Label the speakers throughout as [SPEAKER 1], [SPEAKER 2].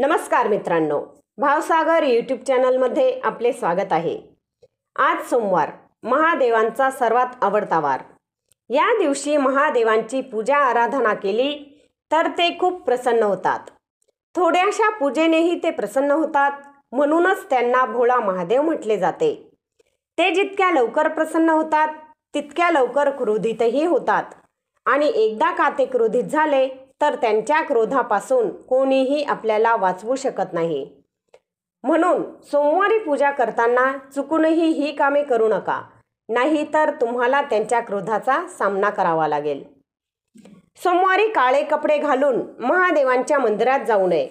[SPEAKER 1] नमस्कार मित्रांनो भावसागर यूट्यूब चॅनलमध्ये आपले स्वागत आहे आज सोमवार महादेवांचा सर्वात आवडता वार या दिवशी महादेवांची पूजा आराधना केली तर ते खूप प्रसन्न होतात थोड्याशा पूजेनेही ते प्रसन्न होतात म्हणूनच त्यांना भोळा महादेव म्हटले जाते ते जितक्या लवकर प्रसन्न होतात तितक्या लवकर क्रोधितही होतात आणि एकदा का ते क्रोधित झाले तर त्यांच्या क्रोधापासून कोणीही आपल्याला वाचवू शकत नाही म्हणून सोमवारी पूजा करताना चुकूनही ही कामे करू नका नाही तर तुम्हाला त्यांच्या क्रोधाचा सामना करावा लागेल सोमवारी काळे कपडे घालून महादेवांच्या मंदिरात जाऊ नये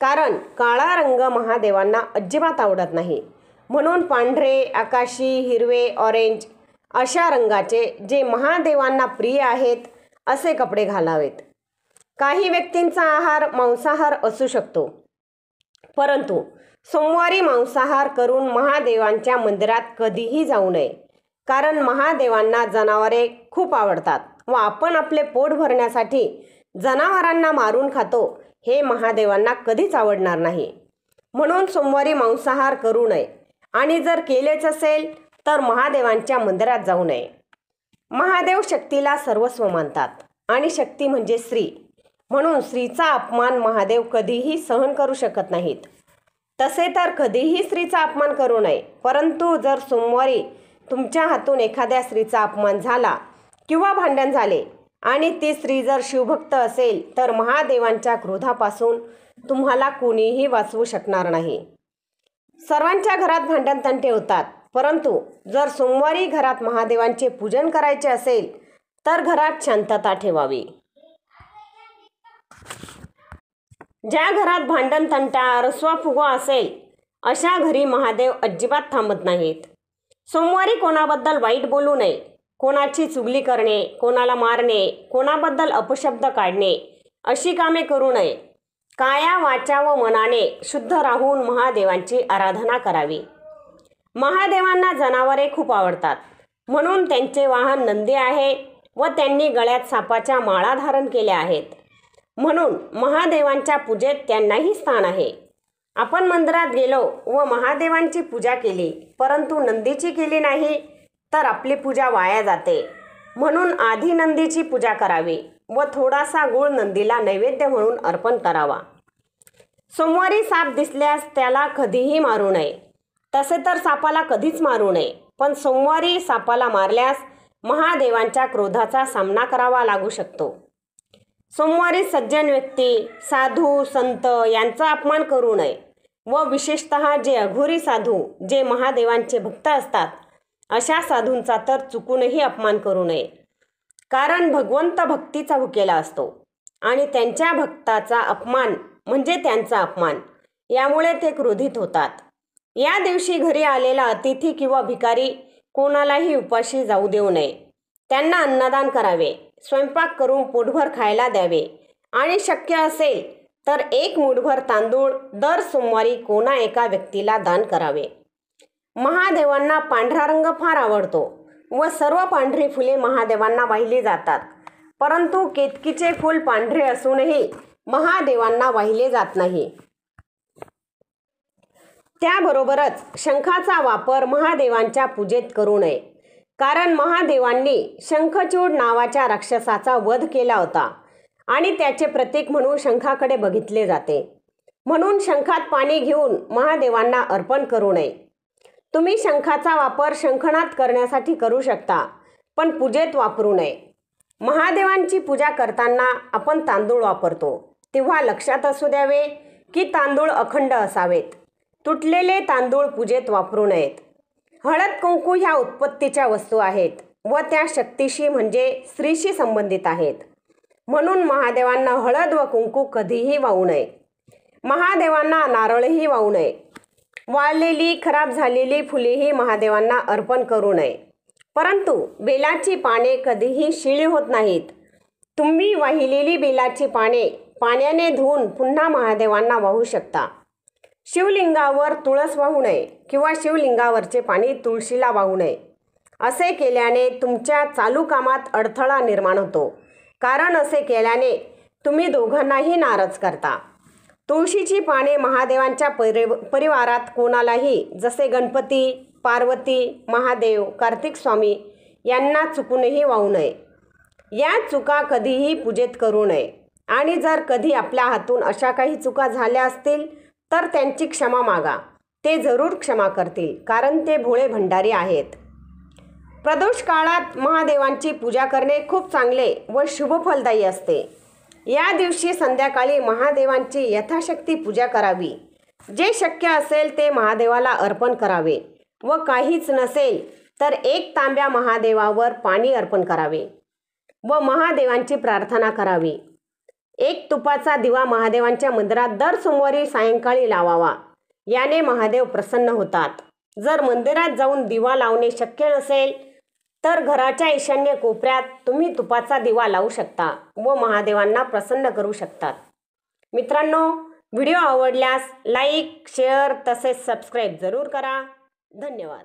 [SPEAKER 1] कारण काळा रंग महादेवांना अजिबात आवडत नाही म्हणून पांढरे आकाशी हिरवे ऑरेंज अशा रंगाचे जे महादेवांना प्रिय आहेत असे कपडे घालावेत काही व्यक्तींचा आहार मांसाहार असू शकतो परंतु सोमवारी मांसाहार करून महादेवांच्या मंदिरात कधीही जाऊ नये कारण महादेवांना जनावरे खूप आवडतात व आपण आपले पोट भरण्यासाठी जनावरांना मारून खातो हे महादेवांना कधीच आवडणार नाही म्हणून सोमवारी मांसाहार करू नये आणि जर केलेच असेल तर महादेवांच्या मंदिरात जाऊ नये महादेव शक्तीला सर्वस्व मानतात आणि शक्ती म्हणजे स्त्री म्हणून स्त्रीचा अपमान महादेव कधीही सहन करू शकत नाहीत तसे तर कधीही स्त्रीचा अपमान करू नये परंतु जर सोमवारी तुमच्या हातून एखाद्या स्त्रीचा अपमान झाला किंवा भांडण झाले आणि ती स्त्री जर शिवभक्त असेल तर महादेवांच्या क्रोधापासून तुम्हाला कोणीही वाचवू शकणार नाही सर्वांच्या घरात तंटे होतात परंतु जर सोमवारी घरात महादेवांचे पूजन करायचे असेल तर घरात शांतता ठेवावी ज्या घरात भांडण तंटा रसवा फुगवा असेल अशा घरी महादेव अजिबात थांबत नाहीत सोमवारी कोणाबद्दल वाईट बोलू नये कोणाची चुगली करणे कोणाला मारणे कोणाबद्दल अपशब्द काढणे अशी कामे करू नये काया वाचा व मनाने शुद्ध राहून महादेवांची आराधना करावी महादेवांना जनावरे खूप आवडतात म्हणून त्यांचे वाहन नंदी आहे व त्यांनी गळ्यात सापाच्या माळा धारण केल्या आहेत म्हणून महादेवांच्या पूजेत त्यांनाही स्थान आहे आपण मंदिरात गेलो व महादेवांची पूजा केली परंतु नंदीची केली नाही तर आपली पूजा वाया जाते म्हणून आधी नंदीची पूजा करावी व थोडासा गुळ नंदीला नैवेद्य म्हणून अर्पण करावा सोमवारी साप दिसल्यास त्याला कधीही मारू नये तसे तर सापाला कधीच मारू नये पण सोमवारी सापाला मारल्यास महादेवांच्या क्रोधाचा सामना करावा लागू शकतो सोमवारी सज्जन व्यक्ती साधू संत यांचा अपमान करू नये व विशेषत जे अघोरी साधू जे महादेवांचे भक्त असतात अशा साधूंचा तर चुकूनही अपमान करू नये कारण भगवंत भक्तीचा भुकेला असतो आणि त्यांच्या भक्ताचा अपमान म्हणजे त्यांचा अपमान यामुळे ते क्रोधित होतात या दिवशी घरी आलेला अतिथी किंवा भिकारी कोणालाही उपाशी जाऊ देऊ नये त्यांना अन्नदान करावे स्वयंपाक करून पोटभर खायला द्यावे आणि शक्य असेल तर एक मुठभर तांदूळ दर सोमवारी कोणा एका व्यक्तीला दान करावे महादेवांना पांढरा रंग फार आवडतो व सर्व पांढरी फुले महादेवांना वाहिली जातात परंतु केतकीचे फूल पांढरे असूनही महादेवांना वाहिले जात नाही त्याबरोबरच शंखाचा वापर महादेवांच्या पूजेत करू नये कारण महादेवांनी शंखचूड नावाच्या राक्षसाचा वध केला होता आणि त्याचे प्रतीक म्हणून शंखाकडे बघितले जाते म्हणून शंखात पाणी घेऊन महादेवांना अर्पण करू नये तुम्ही शंखाचा वापर शंखनात करण्यासाठी करू शकता पण पूजेत वापरू नये महादेवांची पूजा करताना आपण तांदूळ वापरतो तेव्हा लक्षात असू द्यावे की तांदूळ अखंड असावेत तुटलेले तांदूळ पूजेत वापरू नयेत हळद कुंकू ह्या उत्पत्तीच्या वस्तू आहेत व त्या शक्तीशी म्हणजे स्त्रीशी संबंधित आहेत म्हणून महादेवांना हळद व कुंकू कधीही वाहू नये महादेवांना नारळही वाहू नये वाळलेली खराब झालेली फुलेही महादेवांना अर्पण करू नये परंतु बेलाची पाने कधीही शिळी होत नाहीत तुम्ही वाहिलेली बेलाची पाने पाण्याने धुवून पुन्हा महादेवांना वाहू शकता शिवलिंगावर तुळस वाहू नये किंवा शिवलिंगावरचे पाणी तुळशीला वाहू नये असे केल्याने तुमच्या चालू कामात अडथळा निर्माण होतो कारण असे केल्याने तुम्ही दोघांनाही नाराज करता तुळशीची पाने महादेवांच्या परि परिवारात कोणालाही जसे गणपती पार्वती महादेव कार्तिक स्वामी यांना चुकूनही वाहू नये या चुका कधीही पूजेत करू नये आणि जर कधी आपल्या हातून अशा काही चुका झाल्या असतील तर त्यांची क्षमा मागा ते जरूर क्षमा करतील कारण ते भोळे भंडारी आहेत प्रदोष काळात महादेवांची पूजा करणे खूप चांगले व शुभफलदायी असते या दिवशी संध्याकाळी महादेवांची यथाशक्ती पूजा करावी जे शक्य असेल ते महादेवाला अर्पण करावे व काहीच नसेल तर एक तांब्या महादेवावर पाणी अर्पण करावे व महादेवांची प्रार्थना करावी एक तुपाचा दिवा महादेवांच्या मंदिरात दर सोमवारी सायंकाळी लावावा याने महादेव प्रसन्न होतात जर मंदिरात जाऊन दिवा लावणे शक्य नसेल तर घराच्या ईशान्य कोपऱ्यात तुम्ही तुपाचा दिवा लावू शकता व महादेवांना प्रसन्न करू शकतात मित्रांनो व्हिडिओ आवडल्यास लाईक शेअर तसेच सबस्क्राईब जरूर करा धन्यवाद